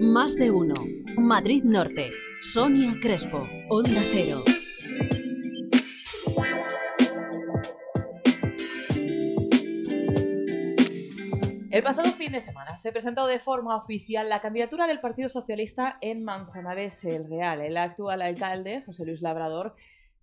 Más de uno. Madrid Norte. Sonia Crespo. Onda Cero. El pasado fin de semana se presentó de forma oficial la candidatura del Partido Socialista en Manzanares el Real. El actual alcalde, José Luis Labrador,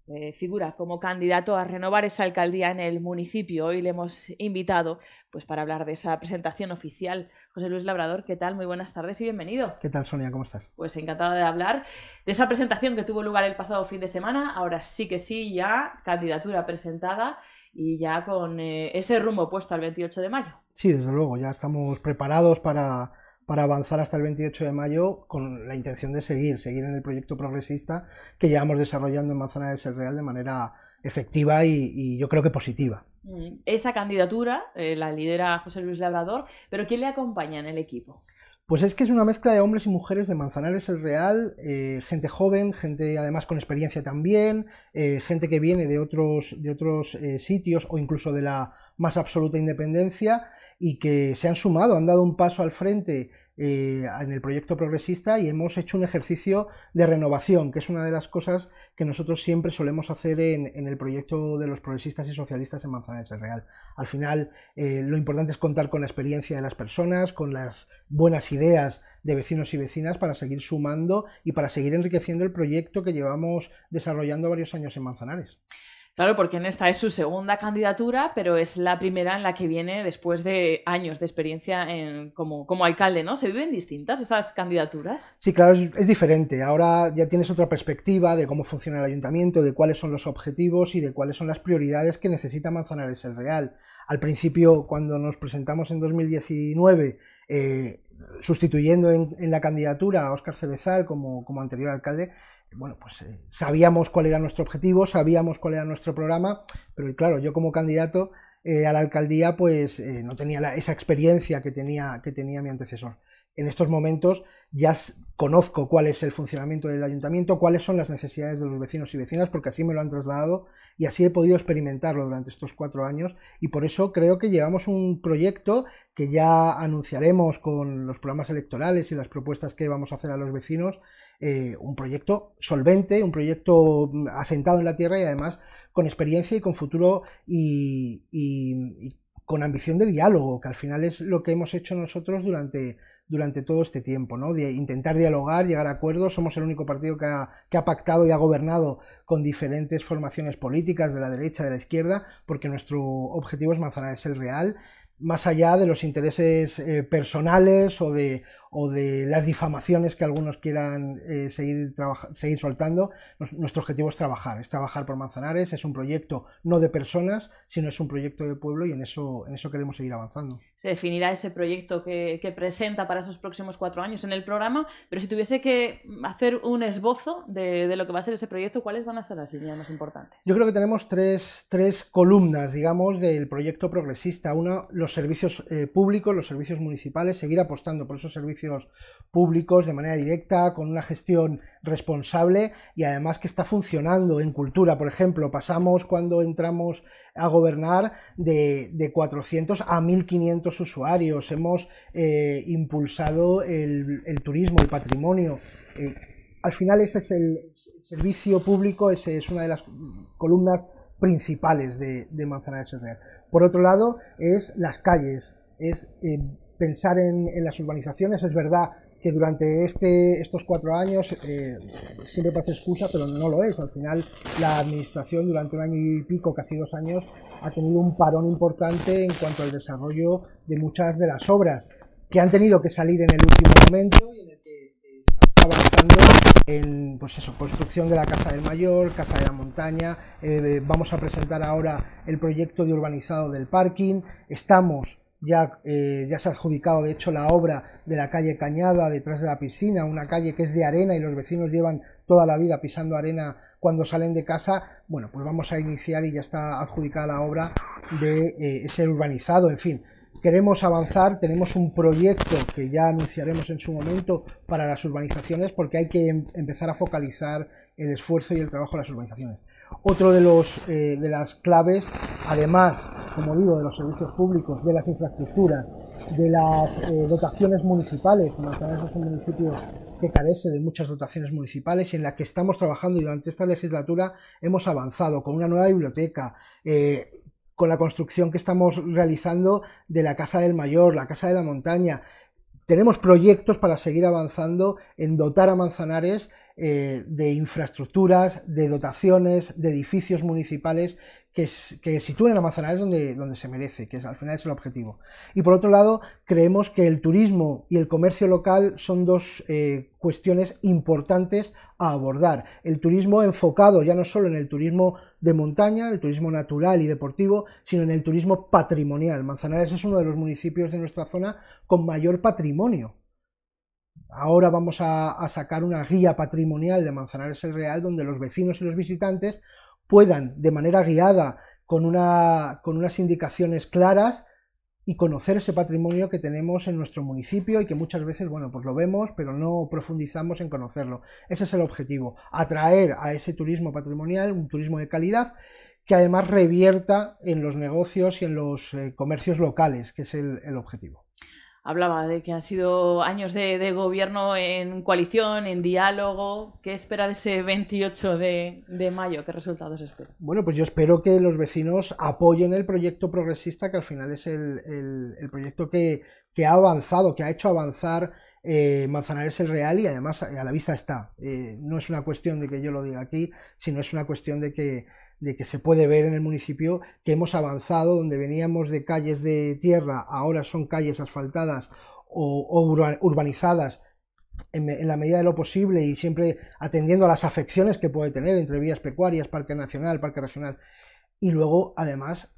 eh, figura como candidato a renovar esa alcaldía en el municipio. Hoy le hemos invitado pues, para hablar de esa presentación oficial. José Luis Labrador, ¿qué tal? Muy buenas tardes y bienvenido. ¿Qué tal, Sonia? ¿Cómo estás? Pues encantada de hablar de esa presentación que tuvo lugar el pasado fin de semana. Ahora sí que sí, ya candidatura presentada y ya con eh, ese rumbo puesto al 28 de mayo. Sí, desde luego, ya estamos preparados para para avanzar hasta el 28 de mayo con la intención de seguir, seguir en el proyecto progresista que llevamos desarrollando en Manzanares El Real de manera efectiva y, yo creo que positiva. Mm, esa candidatura eh, la lidera José Luis Labrador, pero ¿quién le acompaña en el equipo? Pues es que es una mezcla de hombres y mujeres de Manzanares el Real, eh, gente joven, gente además con experiencia también, eh, gente que viene de otros, de otros sitios o incluso de la más absoluta independencia y que se han sumado, han dado un paso al frente eh, en el proyecto progresista y hemos hecho un ejercicio de renovación, que es una de las cosas que nosotros siempre solemos hacer en, el proyecto de los progresistas y socialistas en Manzanares Real. Al final, eh, lo importante es contar con la experiencia de las personas, con las buenas ideas de vecinos y vecinas para seguir sumando y para seguir enriqueciendo el proyecto que llevamos desarrollando varios años en Manzanares. Claro, porque en esta es su segunda candidatura, pero es la primera en la que viene después de años de experiencia como, alcalde, ¿no? ¿Se viven distintas esas candidaturas? Sí, claro, es, diferente. Ahora ya tienes otra perspectiva de cómo funciona el ayuntamiento, de cuáles son los objetivos y de cuáles son las prioridades que necesita Manzanares el Real. Al principio, cuando nos presentamos en 2019, eh, sustituyendo en, la candidatura a Óscar Cerezal como anterior alcalde, bueno, pues eh, sabíamos cuál era nuestro objetivo, sabíamos cuál era nuestro programa, pero claro, yo como candidato eh, a la alcaldía pues eh, no tenía esa experiencia que tenía, que tenía mi antecesor. En estos momentos ya conozco cuál es el funcionamiento del ayuntamiento, cuáles son las necesidades de los vecinos y vecinas, porque así me lo han trasladado y así he podido experimentarlo durante estos cuatro años y por eso creo que llevamos un proyecto que ya anunciaremos con los programas electorales y las propuestas que vamos a hacer a los vecinos eh, un proyecto solvente, un proyecto mm, asentado en la tierra y además con experiencia y con futuro y, con ambición de diálogo, que al final es lo que hemos hecho nosotros durante, durante todo este tiempo, ¿no? De intentar dialogar, llegar a acuerdos. Somos el único partido que ha, pactado y ha gobernado con diferentes formaciones políticas de la derecha, de la izquierda, porque nuestro objetivo es es el Real, más allá de los intereses eh, personales o de, o de las difamaciones que algunos quieran eh, seguir, seguir soltando, nuestro objetivo es trabajar, es trabajar por Manzanares, es un proyecto no de personas, sino es un proyecto de pueblo y en eso, en eso queremos seguir avanzando. Se definirá ese proyecto que, presenta para esos próximos cuatro años en el programa, pero si tuviese que hacer un esbozo de, lo que va a ser ese proyecto, ¿cuáles van a ser las líneas más importantes? Yo creo que tenemos tres, columnas, digamos, del proyecto progresista. uno, los servicios eh, públicos, los servicios municipales, seguir apostando por esos servicios públicos de manera directa, con una gestión responsable y además que está funcionando en cultura. Por ejemplo, pasamos cuando entramos a gobernar de, 400 a 1.500 usuarios, hemos eh, impulsado el, turismo, el patrimonio. Eh, al final ese es el servicio público, ese es una de las columnas principales de, de Manzanares Real. Por otro lado, es las calles, es el eh, pensar en, las urbanizaciones. Es verdad que durante este, estos cuatro años eh, siempre parece excusa, pero no lo es. Al final, la administración durante un año y pico, casi dos años, ha tenido un parón importante en cuanto al desarrollo de muchas de las obras que han tenido que salir en el último momento y en el que eh, está avanzando en pues eso, construcción de la Casa del Mayor, Casa de la Montaña. Eh, vamos a presentar ahora el proyecto de urbanizado del parking. Estamos ya, eh, ya se ha adjudicado de hecho la obra de la calle Cañada detrás de la piscina, una calle que es de arena y los vecinos llevan toda la vida pisando arena cuando salen de casa. Bueno, pues vamos a iniciar y ya está adjudicada la obra de eh, ser urbanizado, en fin. Queremos avanzar, tenemos un proyecto que ya anunciaremos en su momento para las urbanizaciones porque hay que em, empezar a focalizar el esfuerzo y el trabajo de las urbanizaciones. Otro de, los, eh, de las claves, además como digo, de los servicios públicos, de las infraestructuras, de las eh, dotaciones municipales. Manzanares es un municipio que carece de muchas dotaciones municipales y en la que estamos trabajando y durante esta legislatura hemos avanzado con una nueva biblioteca, eh, con la construcción que estamos realizando de la Casa del Mayor, la Casa de la Montaña. Tenemos proyectos para seguir avanzando en dotar a Manzanares eh, de infraestructuras, de dotaciones, de edificios municipales que, sitúen a Manzanares donde, donde se merece, que es, al final es el objetivo. Y por otro lado, creemos que el turismo y el comercio local son dos eh, cuestiones importantes a abordar. El turismo enfocado ya no solo en el turismo de montaña, el turismo natural y deportivo, sino en el turismo patrimonial. Manzanares es uno de los municipios de nuestra zona con mayor patrimonio Ahora vamos a, sacar una guía patrimonial de Manzanares el Real donde los vecinos y los visitantes puedan, de manera guiada, con, unas indicaciones claras, y conocer ese patrimonio que tenemos en nuestro municipio y que muchas veces, bueno, pues lo vemos, pero no profundizamos en conocerlo. Ese es el objetivo, atraer a ese turismo patrimonial, un turismo de calidad, que además revierta en los negocios y en los eh, comercios locales, que es el objetivo hablaba de que han sido años de, gobierno en coalición, en diálogo. ¿Qué espera de ese 28 de, mayo? ¿Qué resultados espera? Bueno, pues yo espero que los vecinos apoyen el proyecto progresista, que al final es el, proyecto que, ha avanzado, que ha hecho avanzar eh, Manzanares el Real y además eh, a la vista está. Eh, no es una cuestión de que yo lo diga aquí, sino es una cuestión de que de que se puede ver en el municipio que hemos avanzado, donde veníamos de calles de tierra, ahora son calles asfaltadas o, urbanizadas en, la medida de lo posible y siempre atendiendo a las afecciones que puede tener entre vías pecuarias, parque nacional, parque regional. Y luego, además,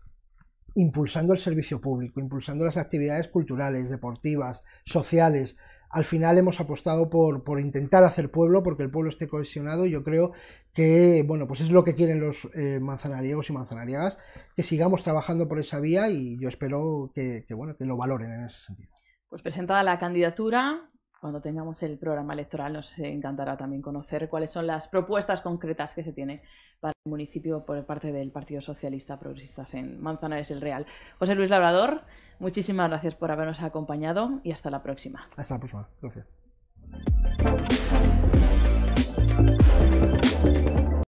impulsando el servicio público, impulsando las actividades culturales, deportivas, sociales, al final hemos apostado por, intentar hacer pueblo, porque el pueblo esté cohesionado. Y yo creo que, bueno, pues es lo que quieren los eh, manzanariegos y manzanariegas, que sigamos trabajando por esa vía y yo espero que, que, bueno, que lo valoren en ese sentido. Pues presentada la candidatura, cuando tengamos el programa electoral nos encantará también conocer cuáles son las propuestas concretas que se tienen para el municipio por parte del Partido Socialista Progresistas en Manzanares el Real. José Luis Labrador, muchísimas gracias por habernos acompañado y hasta la próxima. Hasta la próxima. Gracias.